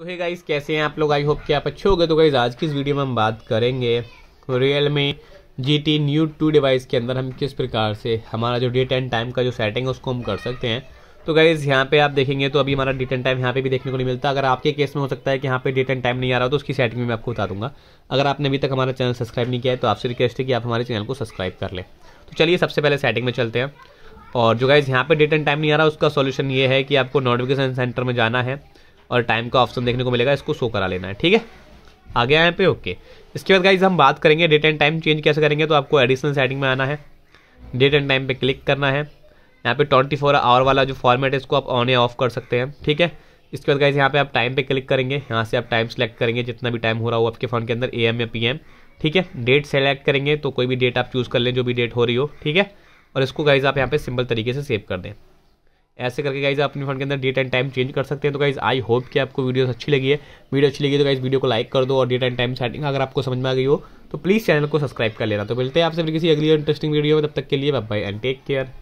तो hey guys कैसे हैं आप लोग आई होप कि आप अच्छे हो गए तो गाइज़ आज की इस वीडियो में हम बात करेंगे Realme G T neo two device के अंदर हम किस प्रकार से हमारा जो डेट एंड टाइम का जो सेटिंग है उसको हम कर सकते हैं तो गाइज़ यहाँ पे आप देखेंगे तो अभी हमारा डेट एंड टाइम यहाँ पे भी देखने को नहीं मिलता अगर आपके केस में हो सकता है कि यहाँ पे डेट एंड टाइम नहीं आ रहा तो उसकी सेटिंग में आपको बता दूंगा अगर आपने अभी तक हमारा चैनल सब्सक्राइब नहीं किया है तो आपसे रिक्वेस्ट है कि आप हमारे चैनल को सब्सक्राइब कर लें तो चलिए सबसे पहले सेटिंग में चलते हैं और जो गाइज़ यहाँ पर डेट एंड टाइम नहीं आ रहा उसका सोल्यूशन ये है कि आपको नोटिफिकेशन सेंटर में जाना है और टाइम का ऑप्शन देखने को मिलेगा इसको शो करा लेना है ठीक है आ गया यहाँ पे ओके इसके बाद गाइज हम बात करेंगे डेट एंड टाइम चेंज कैसे करेंगे तो आपको एडिशनल सेटिंग में आना है डेट एंड टाइम पे क्लिक करना है यहाँ पे ट्वेंटी फोर आवर वाला जो फॉर्मेट है इसको आप ऑन या ऑफ कर सकते हैं ठीक है इसके बाद गाइज यहाँ पे आप टाइम पे क्लिक करेंगे यहाँ से आप टाइम सेलेक्ट करेंगे जितना भी टाइम हो रहा हो आपके फ़ोन के अंदर ए या पी ठीक है डेट सेलेक्ट करेंगे तो कोई भी डेट आप चूज़ कर लें जो भी डेट हो रही हो ठीक है और इसको गाइज आप यहाँ पे सिंपल तरीके से सेव कर दें ऐसे करके गाइज आप अपने फोन के अंदर डेट एंड टाइम चेंज कर सकते हैं तो गाइज आई होप कि आपको वीडियो अच्छी लगी है वीडियो अच्छी लगी तो गाइज वीडियो को लाइक कर दो और डेट एंड टाइम सेटिंग अगर आपको समझ में आ गई हो तो प्लीज़ चैनल को सब्सक्राइब कर लेना तो मिलते हैं आपसे किसी अगली इंटरेस्टिंग वीडियो में तब तक के लिए बाय एंड टेक केयर